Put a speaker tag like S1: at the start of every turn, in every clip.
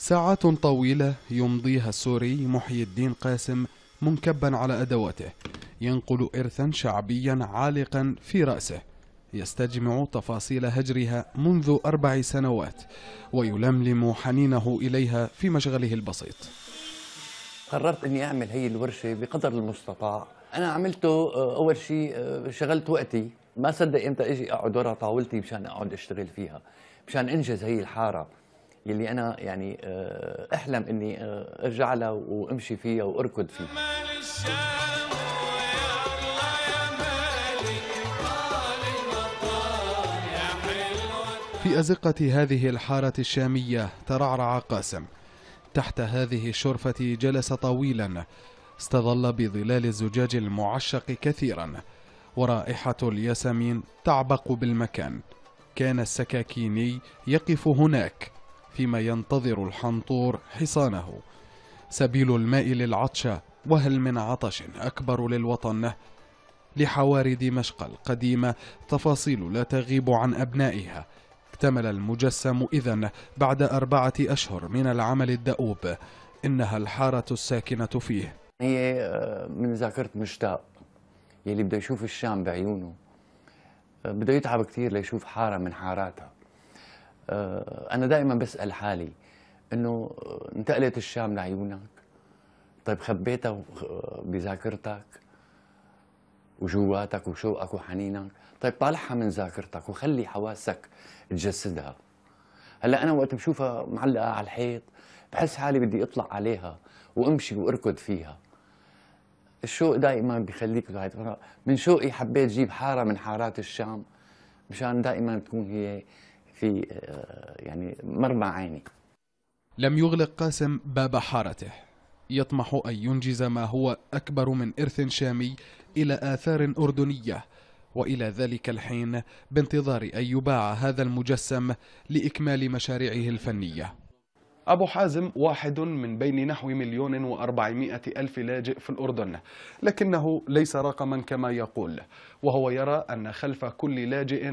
S1: ساعات طويلة يمضيها السوري محي الدين قاسم منكبا على أدواته ينقل إرثا شعبيا عالقا في رأسه يستجمع تفاصيل هجرها منذ أربع سنوات ويلملم حنينه إليها في مشغله البسيط
S2: قررت أني أعمل هي الورشة بقدر المستطاع أنا عملته آه، أول شيء آه، شغلت وقتي ما صدق إمتى أجي أقعد ورا طاولتي مشان أقعد أشتغل فيها مشان أنجز هي الحارة يلي انا يعني آه، احلم اني آه، ارجع لها وامشي فيها واركض فيها
S1: في أزقة هذه الحارة الشامية ترعرع قاسم تحت هذه الشرفة جلس طويلا استظل بظلال الزجاج المعشق كثيرا ورائحة الياسمين تعبق بالمكان كان السكاكيني يقف هناك فيما ينتظر الحنطور حصانه سبيل الماء للعطشة وهل من عطش أكبر للوطن لحواري دمشق القديمة تفاصيل لا تغيب عن أبنائها اكتمل المجسم إذا بعد أربعة أشهر من العمل الدؤوب إنها الحارة الساكنة فيه
S2: هي إيه، من ذاكرة مشتاق يلي بده يشوف الشام بعيونه بده يتعب كثير ليشوف حارة من حاراتها آه، انا دائما بسال حالي انه انتقلت الشام لعيونك طيب خبيتها بذاكرتك وجواتك وشوقك وحنينك طيب طالعها من ذاكرتك وخلي حواسك تجسدها هلا انا وقت بشوفها معلقه على الحيط بحس حالي بدي اطلع عليها وامشي واركض فيها الشوق دائما بخليك من شوقي حبيت جيب حاره من حارات الشام مشان دائما تكون هي في آه، يعني مرمى
S1: عيني لم يغلق قاسم باب حارته يطمح أن ينجز ما هو أكبر من إرث شامي إلى آثار أردنية وإلى ذلك الحين بانتظار أن يباع هذا المجسم لإكمال مشاريعه الفنية أبو حازم واحد من بين نحو مليون وأربعمائة ألف لاجئ في الأردن لكنه ليس رقما كما يقول وهو يرى أن خلف كل لاجئ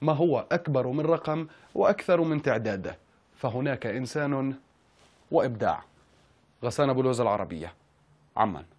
S1: ما هو أكبر من رقم وأكثر من تعداد فهناك إنسان وإبداع غسان أبو العربية عمان